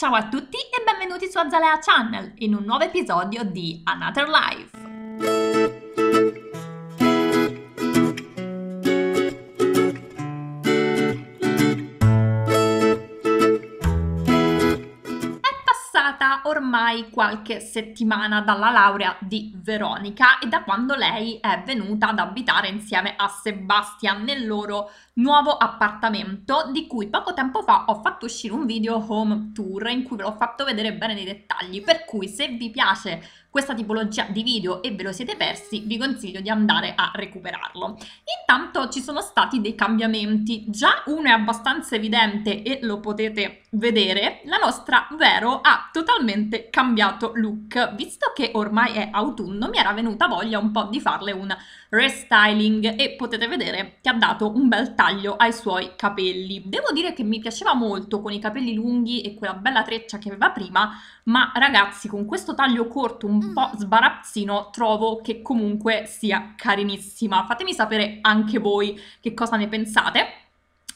Ciao a tutti e benvenuti su Azalea Channel in un nuovo episodio di Another Life. ormai qualche settimana dalla laurea di Veronica e da quando lei è venuta ad abitare insieme a Sebastian nel loro nuovo appartamento di cui poco tempo fa ho fatto uscire un video home tour in cui ve l'ho fatto vedere bene nei dettagli per cui se vi piace questa tipologia di video e ve lo siete persi, vi consiglio di andare a recuperarlo. Intanto ci sono stati dei cambiamenti, già uno è abbastanza evidente e lo potete vedere, la nostra Vero ha totalmente cambiato look, visto che ormai è autunno mi era venuta voglia un po' di farle un restyling e potete vedere che ha dato un bel taglio ai suoi capelli. Devo dire che mi piaceva molto con i capelli lunghi e quella bella treccia che aveva prima, ma ragazzi con questo taglio corto, un un po' sbarazzino, trovo che comunque sia carinissima. Fatemi sapere anche voi che cosa ne pensate.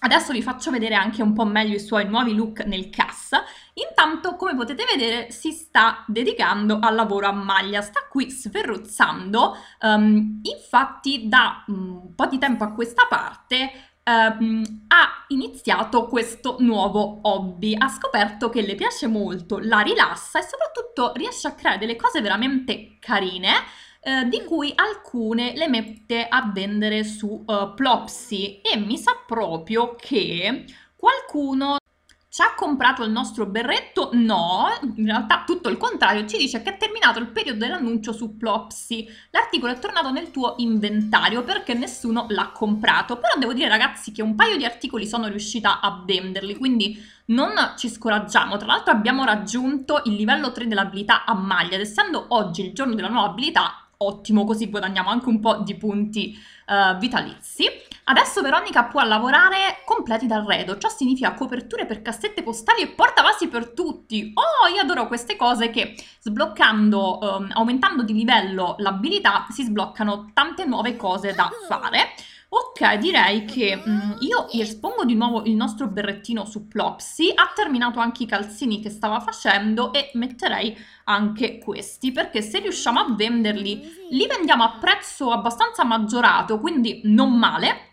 Adesso vi faccio vedere anche un po' meglio i suoi nuovi look nel cast. Intanto, come potete vedere, si sta dedicando al lavoro a maglia, sta qui sferruzzando. Um, infatti, da un po' di tempo a questa parte ehm, ha iniziato questo nuovo hobby, ha scoperto che le piace molto, la rilassa e soprattutto riesce a creare delle cose veramente carine eh, di cui alcune le mette a vendere su uh, Plopsy e mi sa proprio che qualcuno ci ha comprato il nostro berretto? No, in realtà tutto il contrario, ci dice che è terminato il periodo dell'annuncio su Plopsy. L'articolo è tornato nel tuo inventario perché nessuno l'ha comprato. Però devo dire ragazzi che un paio di articoli sono riuscita a venderli, quindi non ci scoraggiamo. Tra l'altro abbiamo raggiunto il livello 3 dell'abilità a maglia ed essendo oggi il giorno della nuova abilità, ottimo, così guadagniamo anche un po' di punti uh, vitalizi. Adesso Veronica può lavorare completi d'arredo, ciò significa coperture per cassette postali e portavasi per tutti. Oh, io adoro queste cose che sbloccando, ehm, aumentando di livello l'abilità, si sbloccano tante nuove cose da fare. Ok, direi che mh, mm, io espongo di nuovo il nostro berrettino su Plopsy, ha terminato anche i calzini che stava facendo e metterei anche questi, perché se riusciamo a venderli, li vendiamo a prezzo abbastanza maggiorato, quindi non male,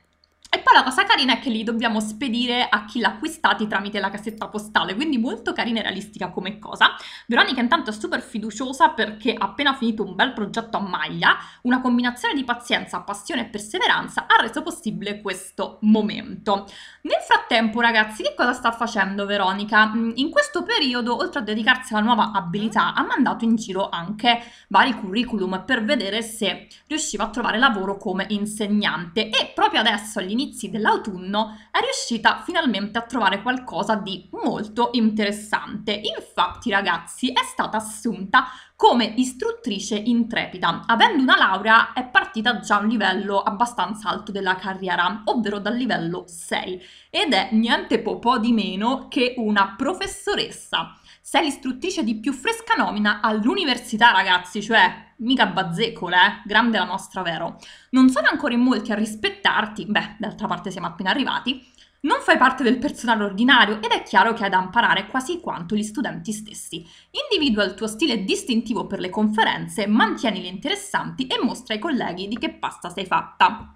e poi la cosa carina è che li dobbiamo spedire a chi l'ha acquistati tramite la cassetta postale, quindi molto carina e realistica come cosa. Veronica intanto è super fiduciosa perché ha appena finito un bel progetto a maglia, una combinazione di pazienza, passione e perseveranza ha reso possibile questo momento. Nel frattempo ragazzi che cosa sta facendo Veronica? Mm, in questo periodo oltre a dedicarsi alla nuova abilità ha mandato in giro anche vari curriculum per vedere se riusciva a trovare lavoro come insegnante e proprio adesso all'inizio inizi dell'autunno, è riuscita finalmente a trovare qualcosa di molto interessante. Infatti, ragazzi, è stata assunta come istruttrice intrepida. Avendo una laurea è partita già a un livello abbastanza alto della carriera, ovvero dal livello 6, ed è niente po' di meno che una professoressa sei l'istruttrice di più fresca nomina all'università, ragazzi, cioè mica bazzecole, eh? grande la nostra, vero? Non sono ancora in molti a rispettarti, beh, d'altra parte siamo appena arrivati, non fai parte del personale ordinario ed è chiaro che hai da imparare quasi quanto gli studenti stessi. Individua il tuo stile distintivo per le conferenze, mantienili interessanti e mostra ai colleghi di che pasta sei fatta.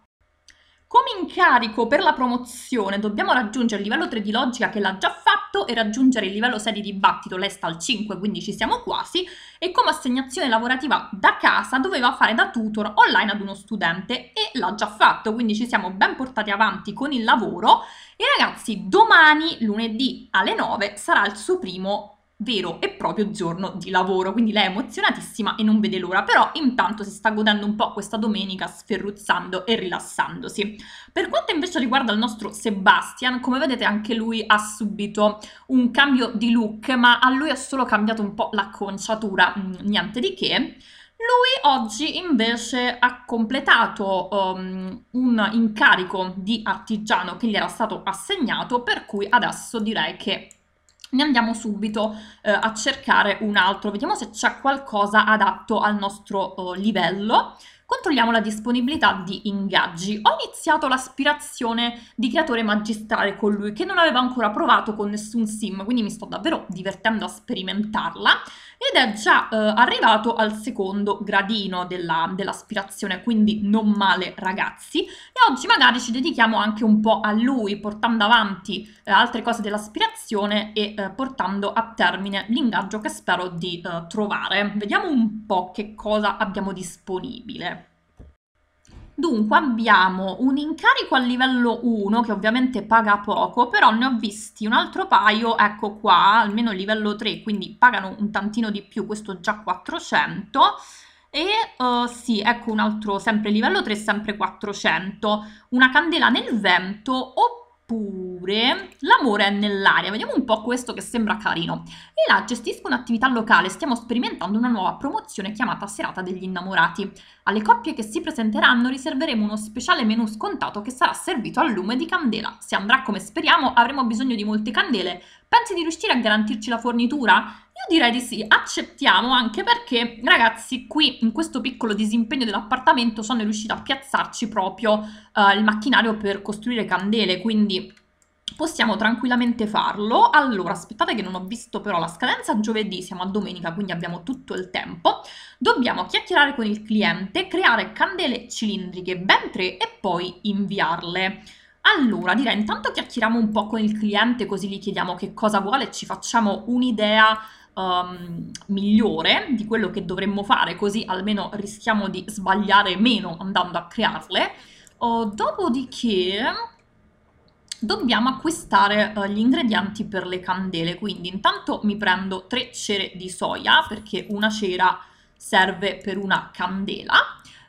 Come incarico per la promozione dobbiamo raggiungere il livello 3 di logica che l'ha già fatto e raggiungere il livello 6 di dibattito, l'est al 5, quindi ci siamo quasi, e come assegnazione lavorativa da casa doveva fare da tutor online ad uno studente e l'ha già fatto, quindi ci siamo ben portati avanti con il lavoro e ragazzi domani, lunedì alle 9, sarà il suo primo vero e proprio giorno di lavoro, quindi lei è emozionatissima e non vede l'ora, però intanto si sta godendo un po' questa domenica sferruzzando e rilassandosi. Per quanto invece riguarda il nostro Sebastian, come vedete anche lui ha subito un cambio di look, ma a lui ha solo cambiato un po' l'acconciatura, mm, niente di che. Lui oggi invece ha completato um, un incarico di artigiano che gli era stato assegnato, per cui adesso direi che ne andiamo subito eh, a cercare un altro, vediamo se c'è qualcosa adatto al nostro eh, livello. Controlliamo la disponibilità di ingaggi. Ho iniziato l'aspirazione di creatore magistrale con lui che non avevo ancora provato con nessun sim, quindi mi sto davvero divertendo a sperimentarla ed è già eh, arrivato al secondo gradino della, dell'aspirazione, quindi non male ragazzi. E oggi magari ci dedichiamo anche un po' a lui, portando avanti eh, altre cose dell'aspirazione e eh, portando a termine l'ingaggio che spero di eh, trovare. Vediamo un po' che cosa abbiamo disponibile. Dunque abbiamo un incarico a livello 1 che ovviamente paga poco, però ne ho visti un altro paio, ecco qua, almeno livello 3, quindi pagano un tantino di più, questo già 400. E uh, sì, ecco un altro, sempre livello 3, sempre 400, una candela nel vento oppure Oppure l'amore è nell'aria, vediamo un po' questo che sembra carino. E là gestisco un'attività locale, stiamo sperimentando una nuova promozione chiamata Serata degli Innamorati. Alle coppie che si presenteranno riserveremo uno speciale menù scontato che sarà servito al lume di candela. Se andrà come speriamo avremo bisogno di molte candele. Pensi di riuscire a garantirci la fornitura? Io direi di sì, accettiamo anche perché, ragazzi, qui in questo piccolo disimpegno dell'appartamento sono riuscita a piazzarci proprio eh, il macchinario per costruire candele, quindi possiamo tranquillamente farlo. Allora, aspettate che non ho visto però la scadenza, giovedì siamo a domenica, quindi abbiamo tutto il tempo. Dobbiamo chiacchierare con il cliente, creare candele cilindriche, ben tre, e poi inviarle. Allora, direi intanto chiacchieriamo un po' con il cliente così gli chiediamo che cosa vuole e ci facciamo un'idea um, migliore di quello che dovremmo fare, così almeno rischiamo di sbagliare meno andando a crearle. Uh, dopodiché dobbiamo acquistare uh, gli ingredienti per le candele, quindi intanto mi prendo tre cere di soia perché una cera serve per una candela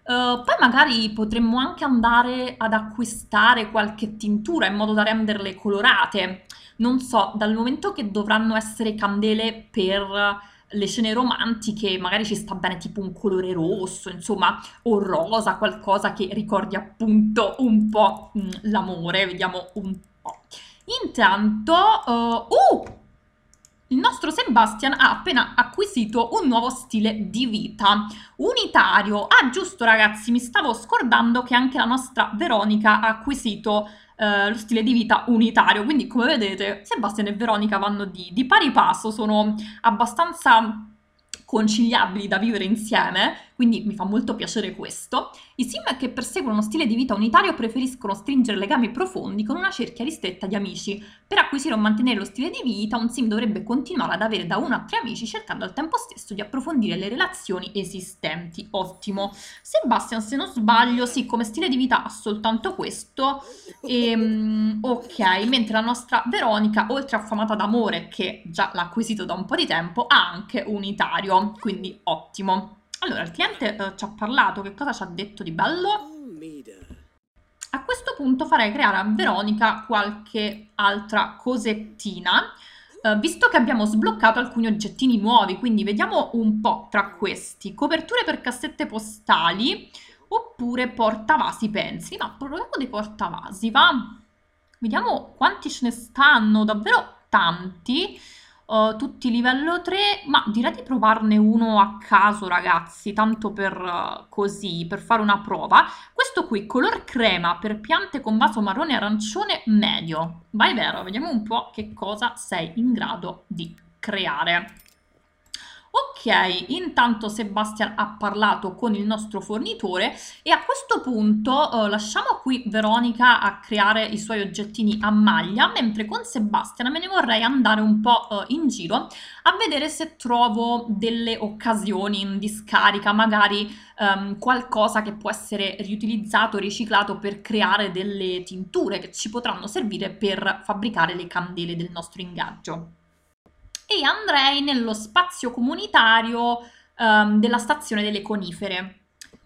eh, poi magari potremmo anche andare ad acquistare qualche tintura in modo da renderle colorate. Non so, dal momento che dovranno essere candele per le scene romantiche, magari ci sta bene tipo un colore rosso, insomma, o rosa, qualcosa che ricordi appunto un po' mm, l'amore. Vediamo un po'. Intanto, eh, uh, uh il nostro Sebastian ha appena acquisito un nuovo stile di vita, unitario. Ah, giusto ragazzi, mi stavo scordando che anche la nostra Veronica ha acquisito eh, lo stile di vita unitario. Quindi, come vedete, Sebastian e Veronica vanno di, di pari passo, sono abbastanza conciliabili da vivere insieme, quindi mi fa molto piacere questo. I sim che perseguono uno stile di vita unitario preferiscono stringere legami profondi con una cerchia ristretta di amici. Per acquisire o mantenere lo stile di vita, un sim dovrebbe continuare ad avere da uno a tre amici cercando al tempo stesso di approfondire le relazioni esistenti. Ottimo. Sebastian, se non sbaglio, sì, come stile di vita ha soltanto questo. Ehm, ok, mentre la nostra Veronica, oltre affamata d'amore, che già l'ha acquisito da un po' di tempo, ha anche unitario, quindi ottimo. Allora, il cliente eh, ci ha parlato, che cosa ci ha detto di bello? A questo punto farei creare a Veronica qualche altra cosettina, eh, visto che abbiamo sbloccato alcuni oggettini nuovi, quindi vediamo un po' tra questi. Coperture per cassette postali oppure portavasi pensili, ma proviamo dei portavasi, va? Vediamo quanti ce ne stanno, davvero tanti uh, tutti livello 3, ma direi di provarne uno a caso ragazzi, tanto per uh, così, per fare una prova. Questo qui, color crema per piante con vaso marrone arancione medio. Vai Vero, vediamo un po' che cosa sei in grado di creare. Ok, intanto Sebastian ha parlato con il nostro fornitore e a questo punto eh, lasciamo qui Veronica a creare i suoi oggettini a maglia, mentre con Sebastian me ne vorrei andare un po' eh, in giro a vedere se trovo delle occasioni in discarica, magari ehm, qualcosa che può essere riutilizzato, riciclato per creare delle tinture che ci potranno servire per fabbricare le candele del nostro ingaggio e andrei nello spazio comunitario um, della stazione delle conifere.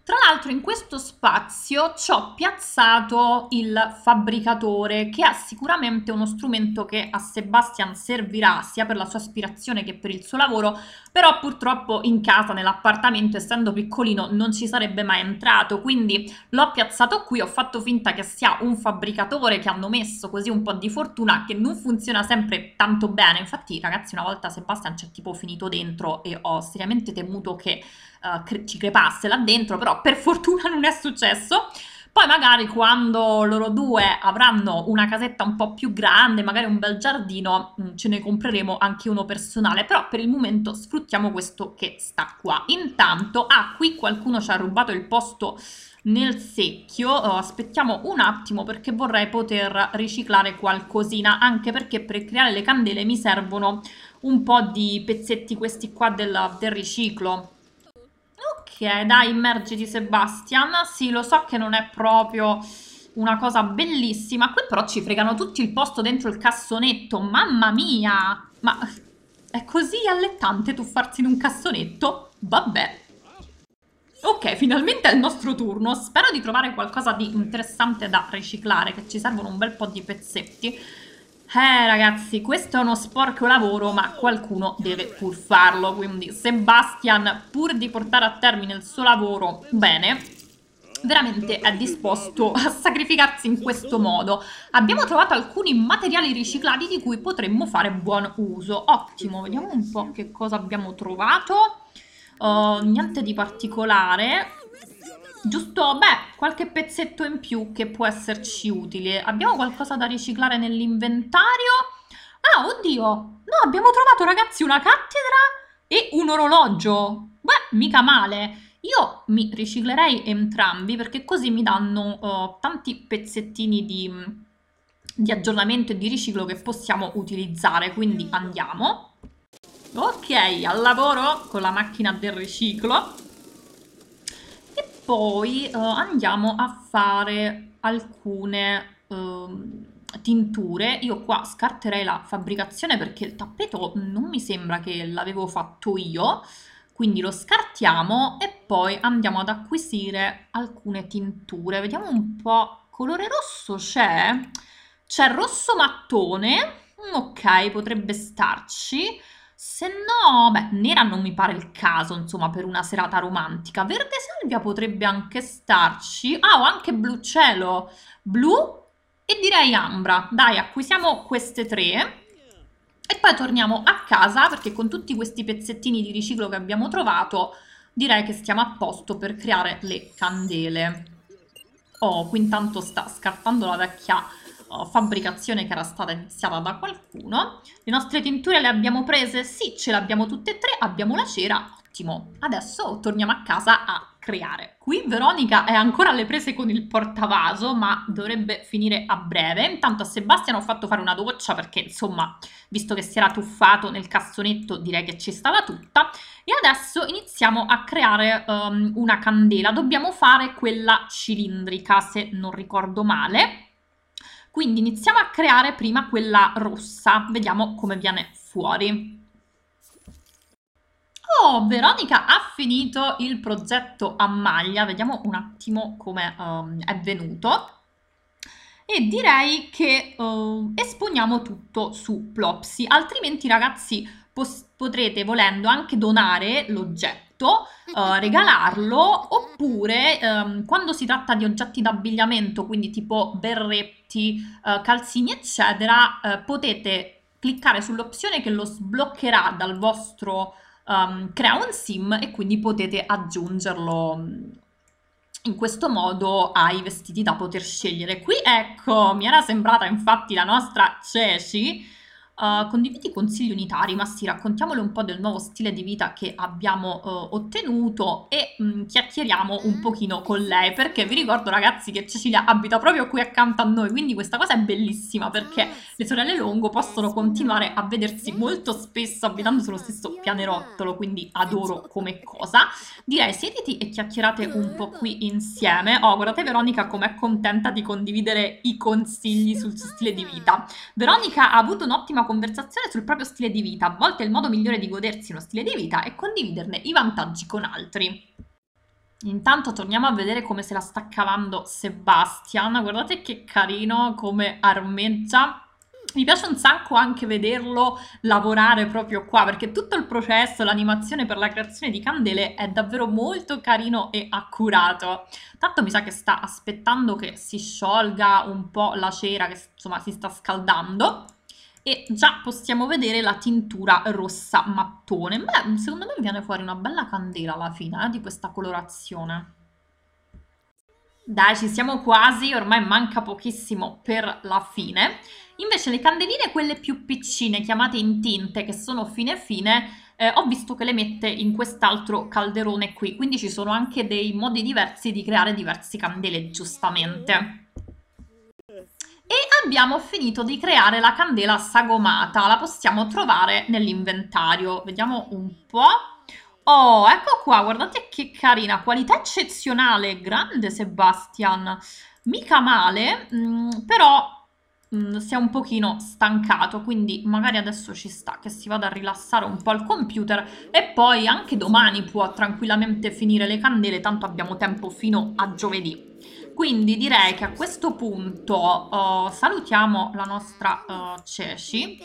Tra l'altro in questo spazio ci ho piazzato il fabbricatore che ha sicuramente uno strumento che a Sebastian servirà sia per la sua aspirazione che per il suo lavoro, però purtroppo in casa, nell'appartamento, essendo piccolino, non ci sarebbe mai entrato, quindi l'ho piazzato qui, ho fatto finta che sia un fabbricatore che hanno messo così un po' di fortuna che non funziona sempre tanto bene, infatti ragazzi una volta Sebastian ci c'è tipo finito dentro e ho seriamente temuto che eh, cre- ci crepasse là dentro, però per fortuna non è successo. Poi magari quando loro due avranno una casetta un po' più grande, magari un bel giardino, mm, ce ne compreremo anche uno personale, però per il momento sfruttiamo questo che sta qua. Intanto, ah, qui qualcuno ci ha rubato il posto nel secchio, oh, aspettiamo un attimo perché vorrei poter riciclare qualcosina, anche perché per creare le candele mi servono un po' di pezzetti questi qua del, del riciclo Ok, dai, immergiti Sebastian. Sì, lo so che non è proprio una cosa bellissima. Qui però ci fregano tutti il posto dentro il cassonetto. Mamma mia! Ma è così allettante tuffarsi in un cassonetto? Vabbè. Ok, finalmente è il nostro turno. Spero di trovare qualcosa di interessante da riciclare, che ci servono un bel po' di pezzetti. Eh ragazzi, questo è uno sporco lavoro, ma qualcuno deve pur farlo, quindi Sebastian, pur di portare a termine il suo lavoro bene, veramente è disposto a sacrificarsi in questo modo. Abbiamo trovato alcuni materiali riciclati di cui potremmo fare buon uso. Ottimo, vediamo un po' che cosa abbiamo trovato. Uh, niente di particolare Giusto, beh, qualche pezzetto in più che può esserci utile. Abbiamo qualcosa da riciclare nell'inventario? Ah, oddio! No, abbiamo trovato, ragazzi, una cattedra e un orologio. Beh, mica male. Io mi riciclerei entrambi perché così mi danno uh, tanti pezzettini di, di aggiornamento e di riciclo che possiamo utilizzare. Quindi andiamo. Ok, al lavoro con la macchina del riciclo poi eh, andiamo a fare alcune ehm, tinture. Io qua scarterei la fabbricazione perché il tappeto non mi sembra che l'avevo fatto io, quindi lo scartiamo e poi andiamo ad acquisire alcune tinture. Vediamo un po', colore rosso c'è? C'è rosso mattone, mm, ok, potrebbe starci. Se no, beh, nera non mi pare il caso, insomma, per una serata romantica. Verde salvia potrebbe anche starci. Ah, ho anche blu cielo. Blu e direi ambra. Dai, acquisiamo queste tre. E poi torniamo a casa perché con tutti questi pezzettini di riciclo che abbiamo trovato direi che stiamo a posto per creare le candele. Oh, qui intanto sta scartando la vecchia fabbricazione che era stata iniziata da qualcuno. Le nostre tinture le abbiamo prese? Sì, ce le abbiamo tutte e tre, abbiamo la cera, ottimo. Adesso torniamo a casa a creare. Qui Veronica è ancora alle prese con il portavaso, ma dovrebbe finire a breve. Intanto a Sebastiano ho fatto fare una doccia perché, insomma, visto che si era tuffato nel cassonetto, direi che ci stava tutta. E adesso iniziamo a creare um, una candela. Dobbiamo fare quella cilindrica, se non ricordo male. Quindi iniziamo a creare prima quella rossa, vediamo come viene fuori. Oh, Veronica ha finito il progetto a maglia, vediamo un attimo come um, è venuto. E direi che uh, esponiamo tutto su Plopsy, altrimenti ragazzi potrete volendo anche donare l'oggetto oggetto, eh, regalarlo, oppure ehm, quando si tratta di oggetti d'abbigliamento, quindi tipo berretti, eh, calzini, eccetera, eh, potete cliccare sull'opzione che lo sbloccherà dal vostro ehm, crea un sim e quindi potete aggiungerlo mm, in questo modo ai vestiti da poter scegliere. Qui ecco, mi era sembrata infatti la nostra Ceci Uh, condividi consigli unitari, ma sì, raccontiamole un po' del nuovo stile di vita che abbiamo uh, ottenuto e mh, mm, chiacchieriamo un mm. pochino con lei, perché vi ricordo ragazzi che Cecilia abita proprio qui accanto a noi, quindi questa cosa è bellissima perché ah, le sorelle Longo eh, possono continuare a vedersi mm. molto spesso abitando sullo stesso pianerottolo, quindi adoro come cosa. Direi siediti e chiacchierate un po' qui insieme. Oh, guardate Veronica com'è contenta di condividere i consigli sul suo stile di vita. Veronica ha avuto un'ottima conversazione sul proprio stile di vita. A volte il modo migliore di godersi uno stile di vita è condividerne i vantaggi con altri. Intanto torniamo a vedere come se la sta cavando Sebastian. Guardate che carino come armeggia. Mi piace un sacco anche vederlo lavorare proprio qua perché tutto il processo, l'animazione per la creazione di candele è davvero molto carino e accurato. Tanto mi sa che sta aspettando che si sciolga un po' la cera che insomma si sta scaldando e già possiamo vedere la tintura rossa mattone. Beh, secondo me viene fuori una bella candela alla fine eh, di questa colorazione. Dai, ci siamo quasi, ormai manca pochissimo per la fine. Invece le candeline, quelle più piccine, chiamate in tinte, che sono fine fine, eh, ho visto che le mette in quest'altro calderone qui, quindi ci sono anche dei modi diversi di creare diverse candele, giustamente. E abbiamo finito di creare la candela sagomata, la possiamo trovare nell'inventario. Vediamo un po'. Oh, ecco qua, guardate che carina, qualità eccezionale, grande Sebastian, mica male, mh, mm, però mh, mm, si è un pochino stancato, quindi magari adesso ci sta che si vada a rilassare un po' il computer e poi anche domani può tranquillamente finire le candele, tanto abbiamo tempo fino a giovedì. Quindi direi che a questo punto uh, salutiamo la nostra uh, Ceci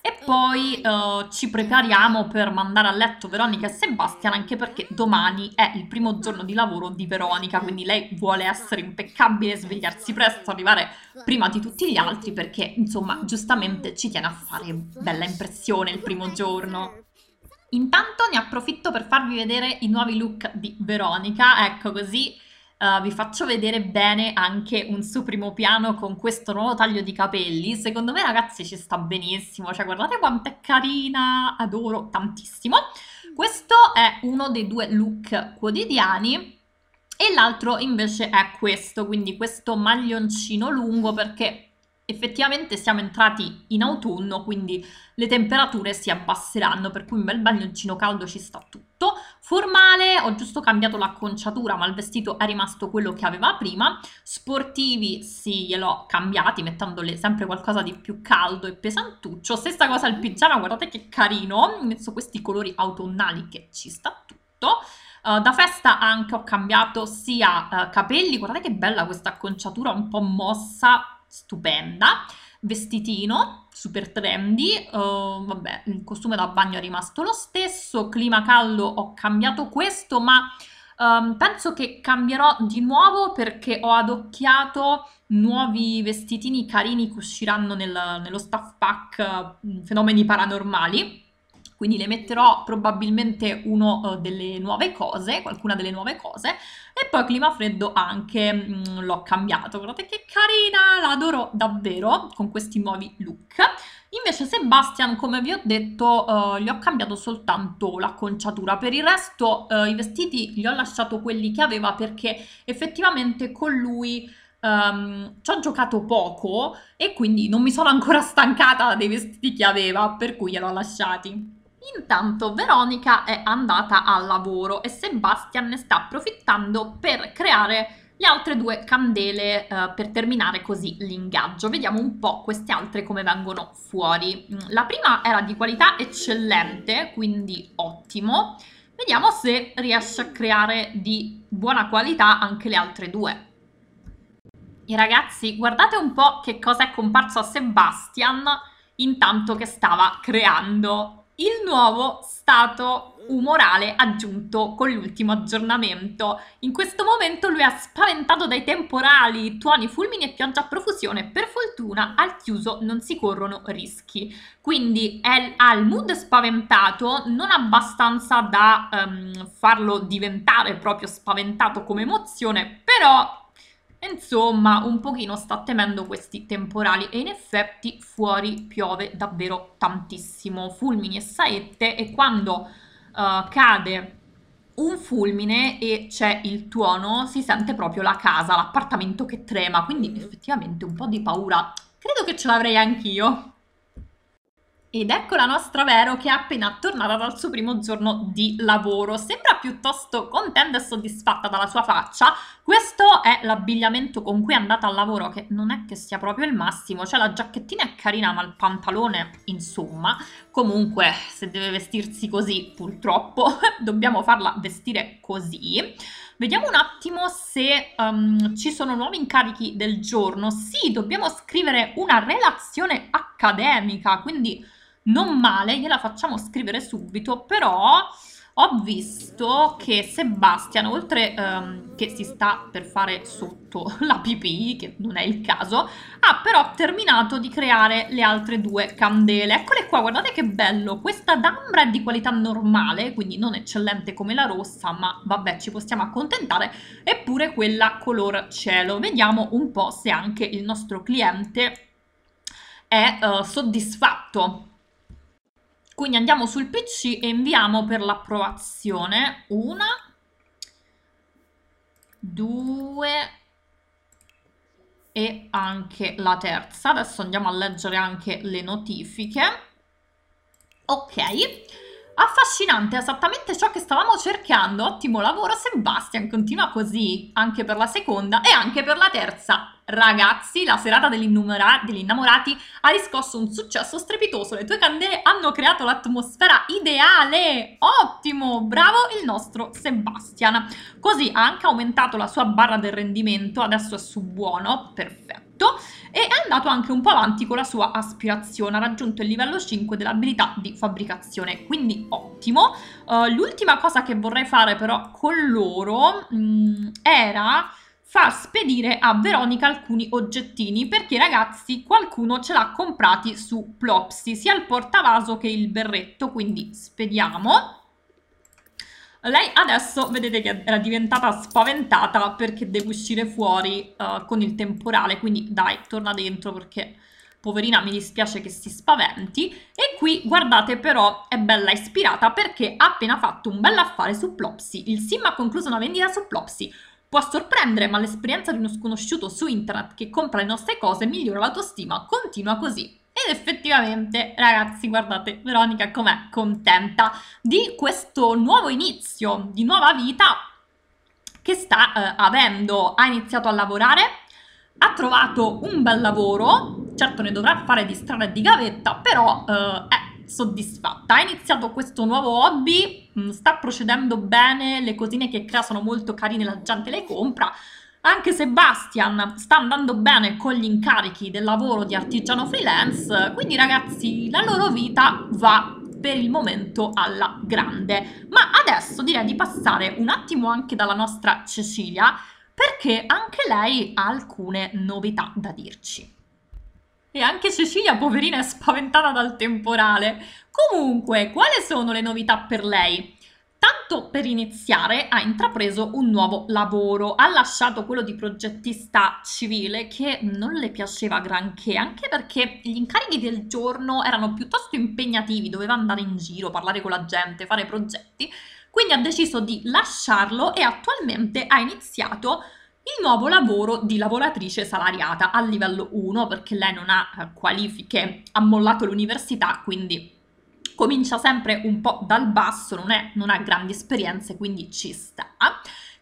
e poi uh, ci prepariamo per mandare a letto Veronica e Sebastian anche perché domani è il primo giorno di lavoro di Veronica, quindi lei vuole essere impeccabile, svegliarsi presto, arrivare prima di tutti gli altri perché insomma giustamente ci tiene a fare bella impressione il primo giorno. Intanto ne approfitto per farvi vedere i nuovi look di Veronica, ecco così Uh, vi faccio vedere bene anche un suo primo piano con questo nuovo taglio di capelli. Secondo me, ragazzi, ci sta benissimo. Cioè, guardate quanto è carina, adoro tantissimo. Questo è uno dei due look quotidiani. E l'altro invece è questo, quindi questo maglioncino lungo perché effettivamente siamo entrati in autunno, quindi le temperature si abbasseranno, per cui un bel maglioncino caldo ci sta tutto. Formale, ho giusto cambiato l'acconciatura, ma il vestito è rimasto quello che aveva prima. Sportivi, sì, gliel'ho cambiati, mettendole sempre qualcosa di più caldo e pesantuccio. Stessa cosa al pigiama, guardate che carino, ho messo questi colori autunnali che ci sta tutto. Uh, da festa anche ho cambiato sia uh, capelli, guardate che bella questa acconciatura un po' mossa, stupenda, vestitino super trendy, uh, vabbè, il costume da bagno è rimasto lo stesso, clima caldo ho cambiato questo, ma um, penso che cambierò di nuovo perché ho adocchiato nuovi vestitini carini che usciranno nel, nello staff pack uh, fenomeni paranormali quindi le metterò probabilmente una eh, delle nuove cose, qualcuna delle nuove cose, e poi clima freddo anche mh, mm, l'ho cambiato, guardate che carina, l'adoro davvero con questi nuovi look. Invece Sebastian, come vi ho detto, uh, gli ho cambiato soltanto l'acconciatura, per il resto uh, i vestiti gli ho lasciato quelli che aveva perché effettivamente con lui... Um, ci ho giocato poco e quindi non mi sono ancora stancata dei vestiti che aveva, per cui gliel'ho lasciati. Intanto Veronica è andata al lavoro e Sebastian ne sta approfittando per creare le altre due candele eh, per terminare così l'ingaggio. Vediamo un po' queste altre come vengono fuori. Mm, la prima era di qualità eccellente, quindi ottimo. Vediamo se riesce a creare di buona qualità anche le altre due. E ragazzi, guardate un po' che cosa è comparso a Sebastian intanto che stava creando il nuovo stato umorale aggiunto con l'ultimo aggiornamento. In questo momento lui è spaventato dai temporali, tuoni, fulmini e pioggia a profusione. Per fortuna al chiuso non si corrono rischi. Quindi è, ha il mood spaventato, non abbastanza da um, farlo diventare proprio spaventato come emozione, però Insomma, un pochino sta temendo questi temporali e in effetti fuori piove davvero tantissimo, fulmini e saette e quando uh, cade un fulmine e c'è il tuono, si sente proprio la casa, l'appartamento che trema, quindi mm. effettivamente un po' di paura. Credo che ce l'avrei anch'io. Ed ecco la nostra Vero che è appena tornata dal suo primo giorno di lavoro. Sembra piuttosto contenta e soddisfatta dalla sua faccia. Questo è l'abbigliamento con cui è andata al lavoro, che non è che sia proprio il massimo. Cioè la giacchettina è carina, ma il pantalone, insomma. Comunque, se deve vestirsi così, purtroppo, dobbiamo farla vestire così. Vediamo un attimo se um, ci sono nuovi incarichi del giorno. Sì, dobbiamo scrivere una relazione accademica, quindi non male, gliela facciamo scrivere subito, però ho visto che Sebastian, oltre ehm, che si sta per fare sotto la pipì, che non è il caso, ha però terminato di creare le altre due candele. Eccole qua, guardate che bello! Questa d'ambra è di qualità normale, quindi non eccellente come la rossa, ma vabbè, ci possiamo accontentare, eppure quella color cielo. Vediamo un po' se anche il nostro cliente è eh, soddisfatto quindi andiamo sul PC e inviamo per l'approvazione una, due e anche la terza. Adesso andiamo a leggere anche le notifiche. Ok. Affascinante, esattamente ciò che stavamo cercando. Ottimo lavoro Sebastian, continua così anche per la seconda e anche per la terza. Ragazzi, la serata degli, innamorati ha riscosso un successo strepitoso. Le tue candele hanno creato l'atmosfera ideale. Ottimo, bravo il nostro Sebastian. Così ha anche aumentato la sua barra del rendimento, adesso è su buono, perfetto detto, e è andato anche un po' avanti con la sua aspirazione, ha raggiunto il livello 5 dell'abilità di fabbricazione, quindi ottimo. Uh, l'ultima cosa che vorrei fare però con loro mh, mm, era far spedire a Veronica alcuni oggettini perché ragazzi qualcuno ce l'ha comprati su Plopsy sia il portavaso che il berretto quindi spediamo lei adesso vedete che era diventata spaventata perché deve uscire fuori uh, con il temporale, quindi dai, torna dentro perché poverina mi dispiace che si spaventi. E qui guardate però è bella ispirata perché ha appena fatto un bel affare su Plopsy. Il Sim ha concluso una vendita su Plopsy. Può sorprendere, ma l'esperienza di uno sconosciuto su internet che compra le nostre cose migliora l'autostima, continua così. Ed effettivamente, ragazzi, guardate, Veronica com'è contenta di questo nuovo inizio, di nuova vita che sta eh, avendo. Ha iniziato a lavorare, ha trovato un bel lavoro, certo ne dovrà fare di strada e di gavetta, però eh, è soddisfatta. Ha iniziato questo nuovo hobby, mm, sta procedendo bene, le cosine che crea sono molto carine, la gente le compra. Anche Sebastian sta andando bene con gli incarichi del lavoro di artigiano freelance, quindi ragazzi la loro vita va per il momento alla grande. Ma adesso direi di passare un attimo anche dalla nostra Cecilia perché anche lei ha alcune novità da dirci. E anche Cecilia, poverina, è spaventata dal temporale. Comunque, quali sono le novità per lei? Tanto per iniziare ha intrapreso un nuovo lavoro, ha lasciato quello di progettista civile che non le piaceva granché, anche perché gli incarichi del giorno erano piuttosto impegnativi, doveva andare in giro, parlare con la gente, fare progetti, quindi ha deciso di lasciarlo e attualmente ha iniziato il nuovo lavoro di lavoratrice salariata a livello 1 perché lei non ha eh, qualifiche, ha mollato l'università, quindi comincia sempre un po' dal basso, non, è, non ha grandi esperienze, quindi ci sta.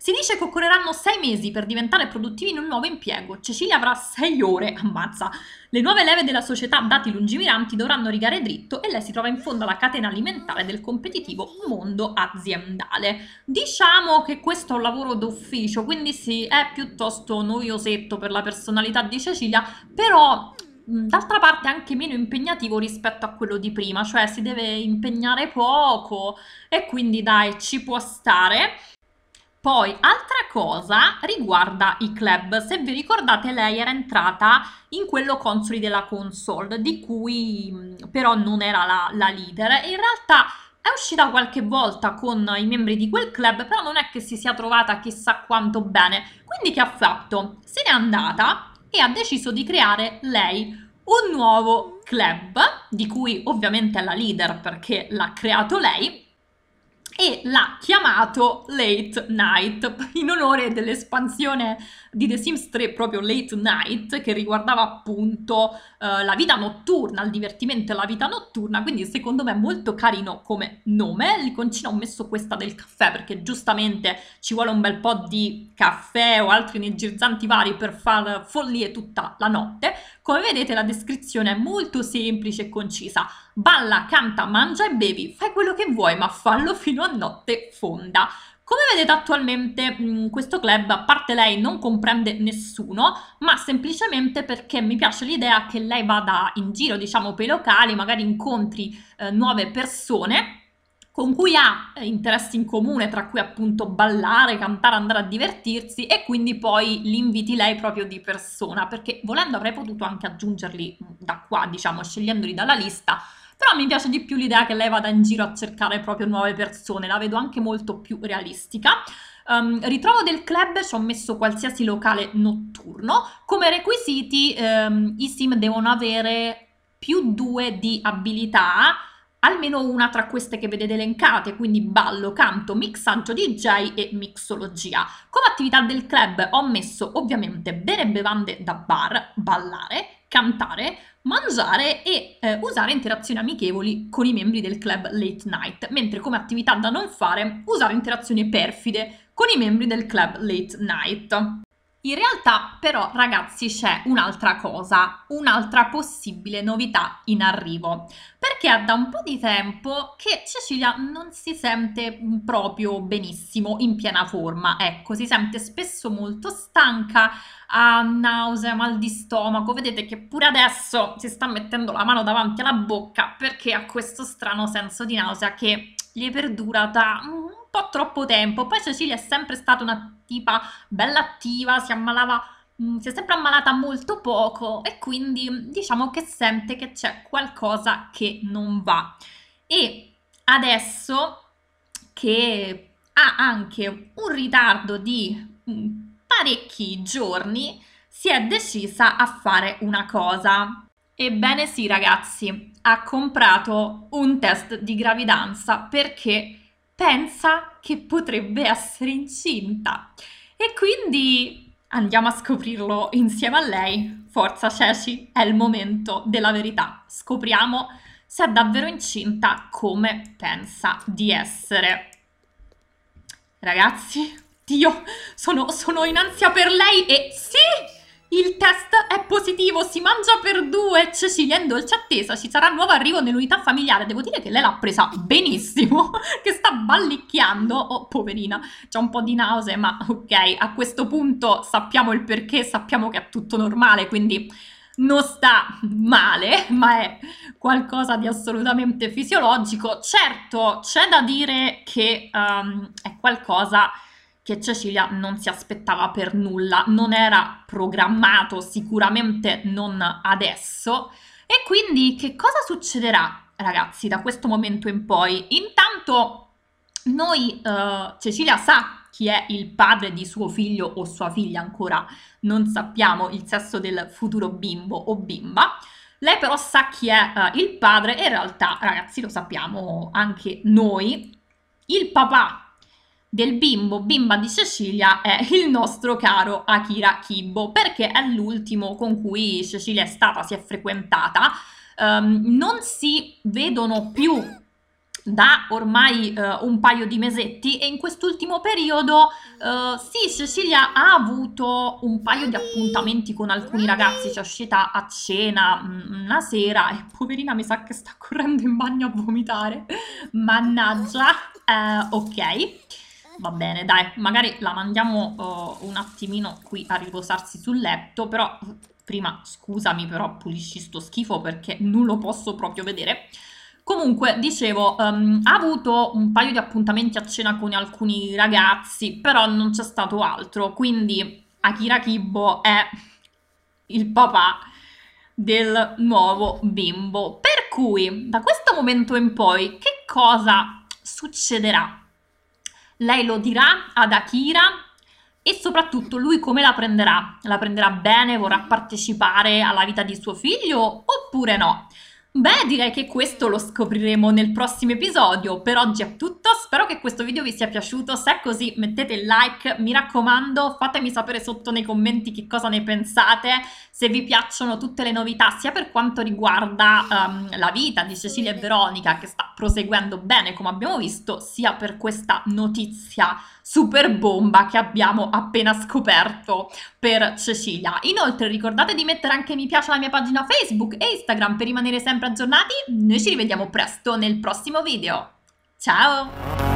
Si dice che occorreranno sei mesi per diventare produttivi in un nuovo impiego. Cecilia avrà sei ore, ammazza. Le nuove leve della società, dati lungimiranti, dovranno rigare dritto e lei si trova in fondo alla catena alimentare del competitivo mondo aziendale. Diciamo che questo è un lavoro d'ufficio, quindi sì, è piuttosto noiosetto per la personalità di Cecilia, però mm, d'altra parte anche meno impegnativo rispetto a quello di prima, cioè si deve impegnare poco e quindi dai, ci può stare. Poi, altra cosa riguarda i club. Se vi ricordate, lei era entrata in quello consoli della console, di cui mm, però non era la, la leader. in realtà è uscita qualche volta con i membri di quel club, però non è che si sia trovata chissà quanto bene. Quindi che ha fatto? Se n'è andata e ha deciso di creare lei un nuovo club, di cui ovviamente è la leader perché l'ha creato lei, e l'ha chiamato Late Night in onore dell'espansione di The Sims 3 proprio Late Night che riguardava appunto eh, la vita notturna, il divertimento e la vita notturna, quindi secondo me è molto carino come nome. L'iconcina ho messo questa del caffè perché giustamente ci vuole un bel po' di caffè o altri energizzanti vari per far follie tutta la notte. Come vedete la descrizione è molto semplice e concisa Balla, canta, mangia e bevi, fai quello che vuoi, ma fallo fino a notte fonda. Come vedete attualmente mm, questo club, a parte lei, non comprende nessuno, ma semplicemente perché mi piace l'idea che lei vada in giro, diciamo, per i locali, magari incontri eh, nuove persone con cui ha eh, interessi in comune, tra cui appunto ballare, cantare, andare a divertirsi e quindi poi li inviti lei proprio di persona, perché volendo avrei potuto anche aggiungerli mm, da qua, diciamo, scegliendoli dalla lista, però mi piace di più l'idea che lei vada in giro a cercare proprio nuove persone, la vedo anche molto più realistica. Um, ritrovo del club ci ho messo qualsiasi locale notturno. Come requisiti um, i sim devono avere più due di abilità, almeno una tra queste che vedete elencate, quindi ballo, canto, mixaggio DJ e mixologia. Come attività del club ho messo ovviamente bere bevande da bar, ballare, cantare, mangiare e eh, usare interazioni amichevoli con i membri del club late night, mentre come attività da non fare usare interazioni perfide con i membri del club late night. In realtà però ragazzi c'è un'altra cosa, un'altra possibile novità in arrivo, perché è da un po' di tempo che Cecilia non si sente mm, proprio benissimo in piena forma, ecco, si sente spesso molto stanca, ha nausea, mal di stomaco, vedete che pure adesso si sta mettendo la mano davanti alla bocca perché ha questo strano senso di nausea che gli è perdurata un po' troppo tempo. Poi Cecilia è sempre stata una tipa bella attiva, si ammalava, mm, si è sempre ammalata molto poco e quindi mm, diciamo che sente che c'è qualcosa che non va. E adesso che ha anche un ritardo di mm, parecchi giorni, si è decisa a fare una cosa. Ebbene sì ragazzi, ha comprato un test di gravidanza perché pensa che potrebbe essere incinta. E quindi andiamo a scoprirlo insieme a lei. Forza Ceci, è il momento della verità. Scopriamo se è davvero incinta come pensa di essere. Ragazzi, Dio, sono, sono in ansia per lei e sì, il test è positivo, si mangia per due, cecilia in dolce attesa, ci sarà nuovo arrivo nell'unità familiare. Devo dire che lei l'ha presa benissimo, che sta ballicchiando, oh poverina, c'è un po' di nausea, ma ok, a questo punto sappiamo il perché, sappiamo che è tutto normale, quindi non sta male, ma è qualcosa di assolutamente fisiologico. Certo, c'è da dire che um, è qualcosa che Cecilia non si aspettava per nulla, non era programmato sicuramente non adesso. E quindi che cosa succederà, ragazzi, da questo momento in poi? Intanto noi eh, Cecilia sa chi è il padre di suo figlio o sua figlia ancora non sappiamo il sesso del futuro bimbo o bimba. Lei però sa chi è eh, il padre e in realtà, ragazzi, lo sappiamo anche noi. Il papà del bimbo bimba di Cecilia è il nostro caro Akira Kibbo, perché è l'ultimo con cui Cecilia è stata, si è frequentata. Um, non si vedono più da ormai uh, un paio di mesetti e in quest'ultimo periodo uh, sì, Cecilia ha avuto un paio di appuntamenti con alcuni ragazzi, c'è uscita a cena mm, una sera e poverina mi sa che sta correndo in bagno a vomitare, mannaggia, uh, ok. Va bene, dai, magari la mandiamo uh, un attimino qui a riposarsi sul letto, però prima scusami, però pulisci sto schifo perché non lo posso proprio vedere. Comunque, dicevo, um, ha avuto un paio di appuntamenti a cena con alcuni ragazzi, però non c'è stato altro, quindi Akira Kibbo è il papà del nuovo bimbo. Per cui, da questo momento in poi, che cosa succederà? lei lo dirà ad Akira e soprattutto lui come la prenderà? La prenderà bene? Vorrà partecipare alla vita di suo figlio oppure no? Beh, direi che questo lo scopriremo nel prossimo episodio. Per oggi è tutto, spero che questo video vi sia piaciuto. Se è così, mettete il like, mi raccomando, fatemi sapere sotto nei commenti che cosa ne pensate, se vi piacciono tutte le novità, sia per quanto riguarda um, la vita di Cecilia e Veronica, che sta proseguendo bene, come abbiamo visto, sia per questa notizia super bomba che abbiamo appena scoperto per Cecilia. Inoltre ricordate di mettere anche mi piace alla mia pagina Facebook e Instagram per rimanere sempre aggiornati. Noi ci rivediamo presto nel prossimo video. Ciao!